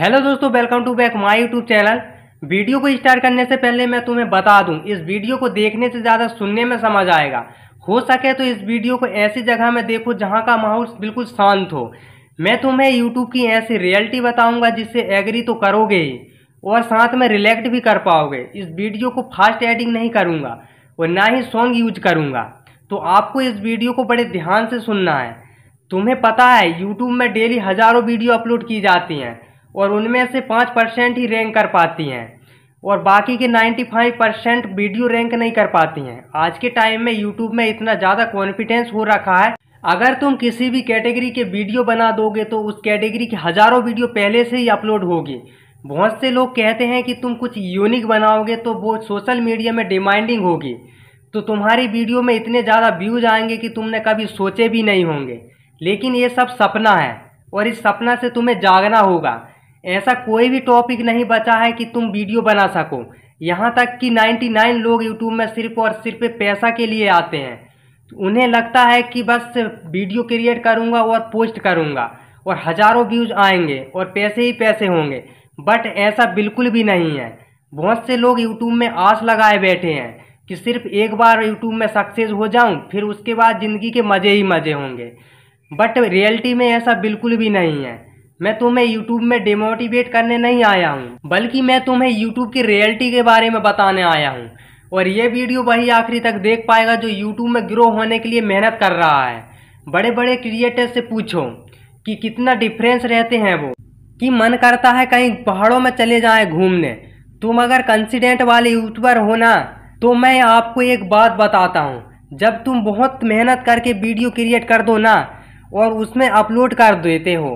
hello दोस्तों welcome to back my YouTube channel video को start करने से पहले मैं तुम्हें बता दूं इस वीडियो को देखने से ज़्यादा सुनने में समझ आएगा हो सके तो इस वीडियो को ऐसी जगह में देखो जहां का माहौल बिल्कुल शांत हो मैं तुम्हें यूट्यूब की ऐसी रियलिटी बताऊँगा जिससे एग्री तो करोगे ही और साथ में रिलैक्ट भी कर पाओगे इस वीडियो को फास्ट एडिंग नहीं करूँगा और ना ही सॉन्ग यूज करूँगा तो आपको इस वीडियो को बड़े ध्यान से सुनना है तुम्हें पता है यूट्यूब में डेली हज़ारों वीडियो अपलोड की जाती हैं और उनमें से पाँच परसेंट ही रैंक कर पाती हैं और बाकी के 95 परसेंट वीडियो रैंक नहीं कर पाती हैं आज के टाइम में यूट्यूब में इतना ज़्यादा कॉन्फिडेंस हो रखा है अगर तुम किसी भी कैटेगरी के वीडियो बना दोगे तो उस कैटेगरी की हज़ारों वीडियो पहले से ही अपलोड होगी बहुत से लोग कहते हैं कि तुम कुछ यूनिक बनाओगे तो वो सोशल मीडिया में डिमांडिंग होगी तो तुम्हारी वीडियो में इतने ज़्यादा व्यूज आएंगे कि तुमने कभी सोचे भी नहीं होंगे लेकिन ये सब सपना है और इस सपना से तुम्हें जागना होगा ऐसा कोई भी टॉपिक नहीं बचा है कि तुम वीडियो बना सको यहाँ तक कि 99 लोग यूट्यूब में सिर्फ और सिर्फ पैसा के लिए आते हैं तो उन्हें लगता है कि बस वीडियो क्रिएट करूँगा और पोस्ट करूँगा और हज़ारों व्यूज़ आएंगे और पैसे ही पैसे होंगे बट ऐसा बिल्कुल भी नहीं है बहुत से लोग यूट्यूब में आस लगाए बैठे हैं कि सिर्फ एक बार यूट्यूब में सक्सेस हो जाऊँ फिर उसके बाद ज़िंदगी के मज़े ही मज़े होंगे बट रियलिटी में ऐसा बिल्कुल भी नहीं है मैं तुम्हें YouTube में डिमोटिवेट करने नहीं आया हूँ बल्कि मैं तुम्हें YouTube की रियलिटी के बारे में बताने आया हूँ और ये वीडियो वही आखिरी तक देख पाएगा जो YouTube में ग्रो होने के लिए मेहनत कर रहा है बड़े बड़े क्रिएटर से पूछो कि कितना डिफरेंस रहते हैं वो कि मन करता है कहीं पहाड़ों में चले जाए घूमने तुम अगर कंसिडेंट वाले यूट्यूबर हो ना तो मैं आपको एक बात बताता हूँ जब तुम बहुत मेहनत करके वीडियो क्रिएट कर दो ना और उसमें अपलोड कर देते हो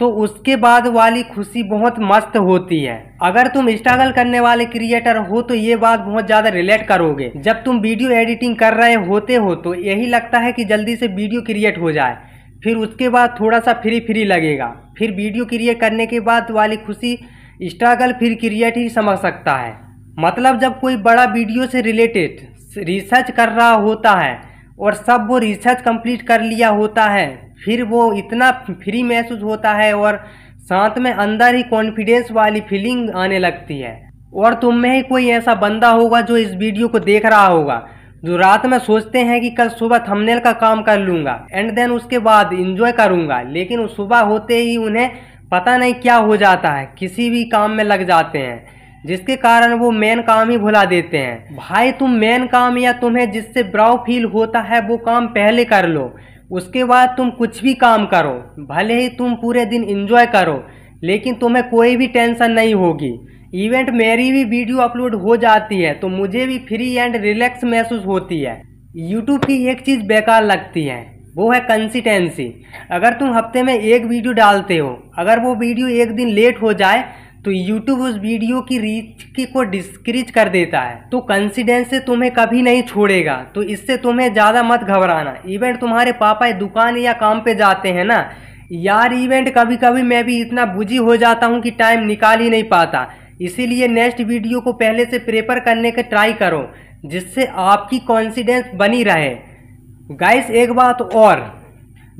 तो उसके बाद वाली खुशी बहुत मस्त होती है अगर तुम स्ट्रगल करने वाले क्रिएटर हो तो ये बात बहुत ज़्यादा रिलेट करोगे जब तुम वीडियो एडिटिंग कर रहे होते हो तो यही लगता है कि जल्दी से वीडियो क्रिएट हो जाए फिर उसके बाद थोड़ा सा फ्री फ्री लगेगा फिर वीडियो क्रिएट करने के बाद वाली खुशी स्ट्रगल फिर क्रिएट ही समझ सकता है मतलब जब कोई बड़ा वीडियो से रिलेटेड रिसर्च कर रहा होता है और सब वो रिसर्च कंप्लीट कर लिया होता है फिर वो इतना फ्री महसूस होता है और साथ में अंदर ही कॉन्फिडेंस वाली फीलिंग आने लगती है और तुम में ही कोई ऐसा बंदा होगा जो इस वीडियो को देख रहा होगा जो रात में सोचते हैं कि कल सुबह थंबनेल का काम कर लूँगा एंड देन उसके बाद इंजॉय करूँगा लेकिन सुबह होते ही उन्हें पता नहीं क्या हो जाता है किसी भी काम में लग जाते हैं जिसके कारण वो मेन काम ही भुला देते हैं भाई तुम मेन काम या तुम्हें जिससे ब्राउ फील होता है वो काम पहले कर लो उसके बाद तुम कुछ भी काम करो भले ही तुम पूरे दिन इंजॉय करो लेकिन तुम्हें कोई भी टेंशन नहीं होगी इवेंट मेरी भी वीडियो अपलोड हो जाती है तो मुझे भी फ्री एंड रिलैक्स महसूस होती है यूट्यूब की एक चीज़ बेकार लगती है वो है कंसिस्टेंसी अगर तुम हफ्ते में एक वीडियो डालते हो अगर वो वीडियो एक दिन लेट हो जाए तो यूट्यूब उस वीडियो की रीच की को डिस्क्रीज कर देता है तो कंसिडेंस से तुम्हें कभी नहीं छोड़ेगा तो इससे तुम्हें ज़्यादा मत घबराना इवेंट तुम्हारे पापा दुकान या काम पे जाते हैं ना यार इवेंट कभी कभी मैं भी इतना बुझी हो जाता हूँ कि टाइम निकाल ही नहीं पाता इसीलिए नेक्स्ट वीडियो को पहले से प्रेपर करने का ट्राई करो जिससे आपकी कॉन्फिडेंस बनी रहे गाइस एक बात और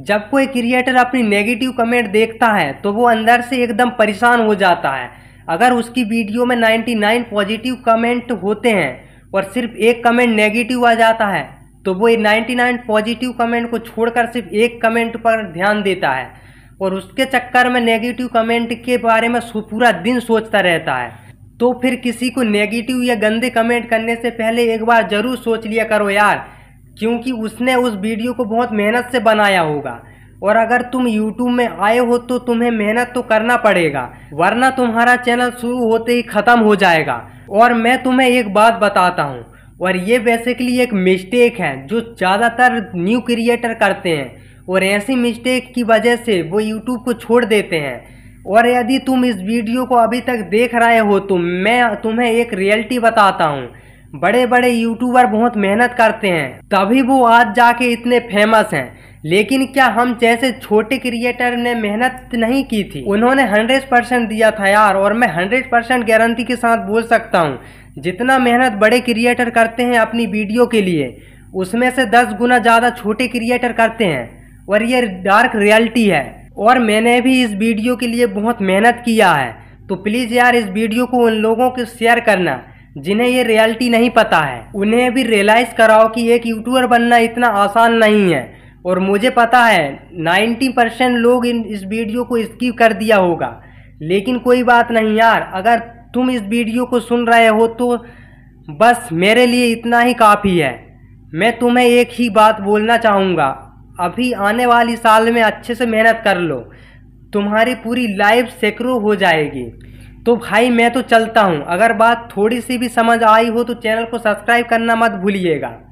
जब कोई क्रिएटर अपनी नेगेटिव कमेंट देखता है तो वो अंदर से एकदम परेशान हो जाता है अगर उसकी वीडियो में 99 पॉजिटिव कमेंट होते हैं और सिर्फ एक कमेंट नेगेटिव आ जाता है तो वो 99 पॉजिटिव कमेंट को छोड़कर सिर्फ एक कमेंट पर ध्यान देता है और उसके चक्कर में नेगेटिव कमेंट के बारे में पूरा दिन सोचता रहता है तो फिर किसी को नेगेटिव या गंदे कमेंट करने से पहले एक बार ज़रूर सोच लिया करो यार क्योंकि उसने उस वीडियो को बहुत मेहनत से बनाया होगा और अगर तुम YouTube में आए हो तो तुम्हें मेहनत तो करना पड़ेगा वरना तुम्हारा चैनल शुरू होते ही ख़त्म हो जाएगा और मैं तुम्हें एक बात बताता हूँ और ये बेसिकली एक मिस्टेक है जो ज़्यादातर न्यू क्रिएटर करते हैं और ऐसी मिस्टेक की वजह से वो यूट्यूब को छोड़ देते हैं और यदि तुम इस वीडियो को अभी तक देख रहे हो तो मैं तुम्हें एक रियलिटी बताता हूँ बड़े बड़े यूट्यूबर बहुत मेहनत करते हैं तभी वो आज जाके इतने फेमस हैं लेकिन क्या हम जैसे छोटे क्रिएटर ने मेहनत नहीं की थी उन्होंने 100 परसेंट दिया था यार और मैं 100 परसेंट गारंटी के साथ बोल सकता हूँ जितना मेहनत बड़े क्रिएटर करते हैं अपनी वीडियो के लिए उसमें से दस गुना ज़्यादा छोटे क्रिएटर करते हैं और ये डार्क रियलिटी है और मैंने भी इस वीडियो के लिए बहुत मेहनत किया है तो प्लीज़ यार इस वीडियो को उन लोगों को शेयर करना जिन्हें ये रियलिटी नहीं पता है उन्हें भी रियलाइज़ कराओ कि एक यूट्यूबर बनना इतना आसान नहीं है और मुझे पता है 90 परसेंट लोग इन इस वीडियो को स्किप कर दिया होगा लेकिन कोई बात नहीं यार अगर तुम इस वीडियो को सुन रहे हो तो बस मेरे लिए इतना ही काफ़ी है मैं तुम्हें एक ही बात बोलना चाहूँगा अभी आने वाली साल में अच्छे से मेहनत कर लो तुम्हारी पूरी लाइफ सैकड़ों हो जाएगी तो भाई मैं तो चलता हूँ अगर बात थोड़ी सी भी समझ आई हो तो चैनल को सब्सक्राइब करना मत भूलिएगा